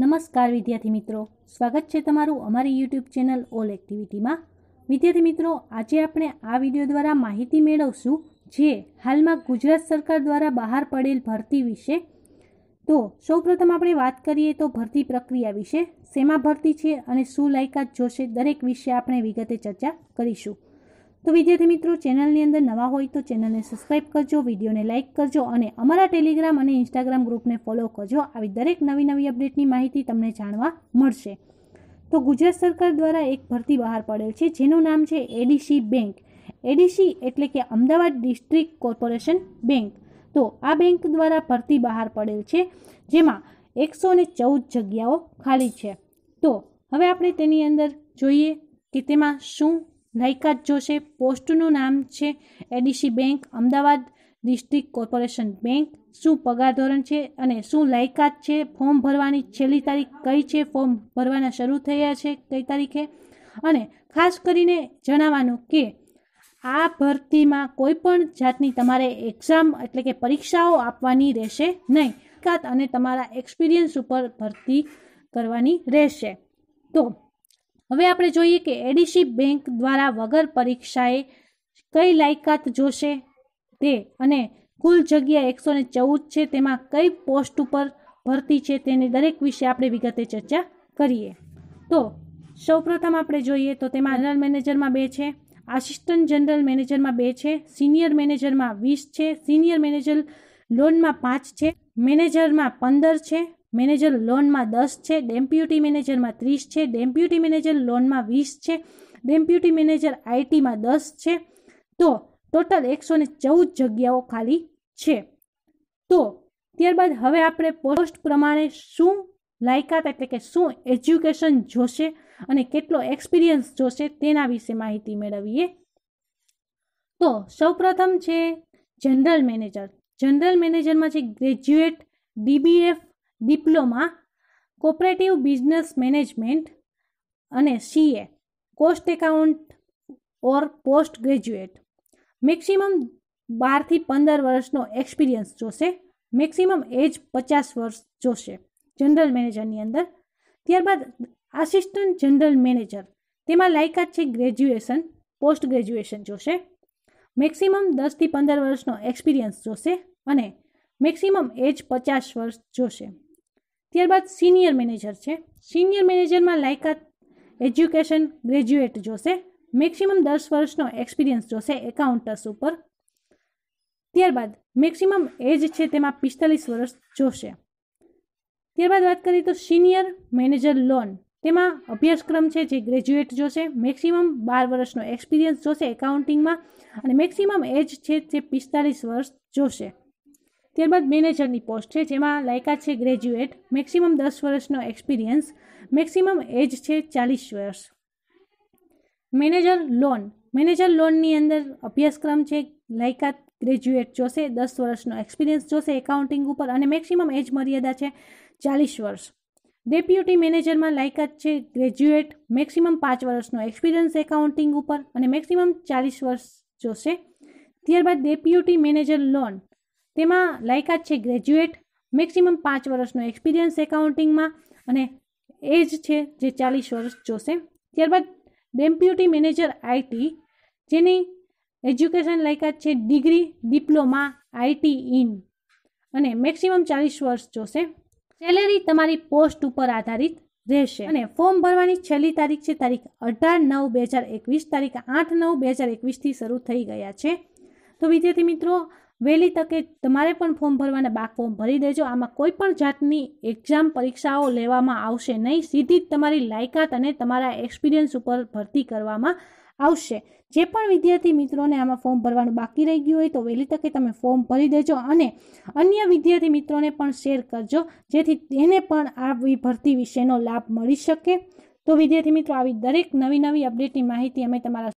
નમસ્કાર વિદ્યાર્થી મિત્રો સ્વાગત છે તમારું અમારી યુટ્યુબ ચેનલ ઓલ એક્ટિવિટીમાં વિદ્યાર્થી મિત્રો આજે આપણે આ વિડીયો દ્વારા માહિતી મેળવશું જે હાલમાં ગુજરાત સરકાર દ્વારા બહાર પડેલ ભરતી વિશે તો સૌપ્રથમ આપણે વાત કરીએ તો ભરતી પ્રક્રિયા વિશે શેમાં ભરતી છે અને શું લાયકાત જોશે દરેક વિશે આપણે વિગતે ચર્ચા કરીશું તો વિદ્યાર્થી મિત્રો ચેનલની અંદર નવા હોય તો ચેનલને સબસ્ક્રાઈબ કરજો વિડીયોને લાઇક કરજો અને અમારા ટેલિગ્રામ અને ઇન્સ્ટાગ્રામ ગ્રુપને ફોલો કરજો આવી દરેક નવી નવી અપડેટની માહિતી તમને જાણવા મળશે તો ગુજરાત સરકાર દ્વારા એક ભરતી બહાર પડેલ છે જેનું નામ છે એડીસી બેંક એડીસી એટલે કે અમદાવાદ ડિસ્ટ્રિક્ટ કોર્પોરેશન બેંક તો આ બેંક દ્વારા ભરતી બહાર પડેલ છે જેમાં એકસો ને ચૌદ જગ્યાઓ ખાલી છે તો હવે આપણે તેની અંદર જોઈએ કે તેમાં શું લાયકાત જોશે પોસ્ટનું નામ છે ADC bank Ahmedabad district corporation bank શું પગાર ધોરણ છે અને શું લાયકાત છે ફોર્મ ભરવાની છેલ્લી તારીખ કઈ છે ફોર્મ ભરવાના શરૂ થયા છે કઈ તારીખે અને ખાસ કરીને જણાવવાનું કે આ ભરતીમાં કોઈ પણ જાતની તમારે એક્ઝામ એટલે કે પરીક્ષાઓ આપવાની રહેશે નહીં અને તમારા એક્સપિરિયન્સ ઉપર ભરતી કરવાની રહેશે તો હવે આપણે જોઈએ કે એડીસી બેંક દ્વારા વગર પરીક્ષાએ કઈ લાયકાત જોશે તે અને કુલ જગ્યા એકસો ને ચૌદ છે તેમાં કઈ પોસ્ટ ઉપર ભરતી છે તેની દરેક વિશે આપણે વિગતે ચર્ચા કરીએ તો સૌપ્રથમ આપણે જોઈએ તો તેમાં જનરલ મેનેજરમાં બે છે આસિસ્ટન્ટ જનરલ મેનેજરમાં બે છે સિનિયર મેનેજરમાં વીસ છે સિનિયર મેનેજર લોનમાં પાંચ છે મેનેજરમાં પંદર છે મેનેજર લોનમાં દસ છે ડેમ્પ્યુટી મેનેજરમાં ત્રીસ છે ડેમ્પ્યુટી મેનેજર લોનમાં વીસ છે ડેમ્પ્યુટી મેનેજર આઈટીમાં દસ છે તો ટોટલ એકસો ને ચૌદ જગ્યાઓ ખાલી છે તો ત્યારબાદ હવે આપણે પોસ્ટ પ્રમાણે શું લાયકાત એટલે કે શું એજ્યુકેશન જોશે અને કેટલો એક્સપિરિયન્સ જોશે તેના વિશે માહિતી મેળવીએ તો સૌપ્રથમ છે જનરલ મેનેજર જનરલ મેનેજરમાં છે graduate DBF diploma cooperative business management અને CA cost account or post graduate maximum બારથી પંદર વર્ષનો એક્સપિરિયન્સ જોશે મેક્સિમમ એજ પચાસ વર્ષ જોશે જનરલ મેનેજરની અંદર ત્યારબાદ આસિસ્ટન્ટ જનરલ મેનેજર તેમાં લાયકાત છે ગ્રેજ્યુએશન પોસ્ટ ગ્રેજ્યુએશન જોશે મેક્સિમમ દસથી પંદર વર્ષનો એક્સપિરિયન્સ જોશે અને મેક્સિમમ એજ પચાસ વર્ષ જોશે ત્યારબાદ સિનિયર મેનેજર છે સિનિયર મેનેજરમાં લાયકાત એજ્યુકેશન ગ્રેજ્યુએટ જોશે મેક્સિમમ દસ વર્ષનો એક્સપિરિયન્સ જોશે એકાઉન્ટર્સ ઉપર ત્યારબાદ મેક્સિમમ એજ છે તેમાં પિસ્તાલીસ વર્ષ જોશે ત્યારબાદ વાત કરીએ તો સિનિયર મેનેજર લોન તેમાં અભ્યાસક્રમ છે જે ગ્રેજ્યુએટ જોશે મેક્સિમમ બાર વર્ષનો એક્સપિરિયન્સ જોશે એકાઉન્ટિંગમાં અને મેક્સિમમ એજ છે જે પિસ્તાલીસ વર્ષ જોશે ત્યારબાદ મેનેજરની પોસ્ટ છે જેમાં લાયકાત છે ગ્રેજ્યુએટ મેક્સિમમ દસ વર્ષનો એક્સપિરિયન્સ મેક્સિમમ એજ છે ચાલીસ વર્ષ મેનેજર લોન મેનેજર લોનની અંદર અભ્યાસક્રમ છે લાયકાત ગ્રેજ્યુએટ જોશે દસ વર્ષનો એક્સપિરિયન્સ જોશે એકાઉન્ટિંગ ઉપર અને મેક્સિમમ એજ મર્યાદા છે ચાલીસ વર્ષ ડેપ્યુટી મેનેજરમાં લાયકાત છે ગ્રેજ્યુએટ મેક્સિમમ પાંચ વર્ષનો એક્સપિરિયન્સ એકાઉન્ટિંગ ઉપર અને મેક્સિમમ ચાલીસ વર્ષ જોશે ત્યારબાદ ડેપ્યુટી મેનેજર લોન તેમાં લાયકાત છે ગ્રેજ્યુએટ મેક્સિમમ પાંચ વર્ષનો એક્સપિરિયન્સ એકાઉન્ટિંગમાં અને એજ છે જે ચાલીસ વર્ષ જોશે ત્યારબાદ ડેમ્પ્યુટી મેનેજર આઈટી જેની એજ્યુકેશન લાયકાત છે ડિગ્રી ડિપ્લોમા આઈટી ઇન અને મેક્સિમમ ચાલીસ વર્ષ જોશે સેલેરી તમારી પોસ્ટ ઉપર આધારિત રહેશે અને ફોર્મ ભરવાની છેલ્લી તારીખ છે તારીખ અઢાર નવ બે હજાર એકવીસ તારીખ આઠ નવ બે હજાર એકવીસથી શરૂ થઈ ગયા છે તો વિદ્યાર્થી મિત્રો વહેલી તકે તમારે પણ ફોર્મ ભરવાને બાક ફોર્મ ભરી દેજો આમાં કોઈ પણ જાતની એક્ઝામ પરીક્ષાઓ લેવામાં આવશે નહીં સીધી જ તમારી લાયકાત અને તમારા એક્સપિરિયન્સ ઉપર ભરતી કરવામાં આવશે જે પણ વિદ્યાર્થી મિત્રોને આમાં ફોર્મ ભરવાનું બાકી રહી ગયું હોય તો વહેલી તકે તમે ફોર્મ ભરી દેજો અને અન્ય વિદ્યાર્થી મિત્રોને પણ શેર કરજો જેથી તેને પણ આ ભરતી વિશેનો લાભ મળી શકે તો વિદ્યાર્થી મિત્રો આવી દરેક નવી નવી અપડેટની માહિતી અમે તમારા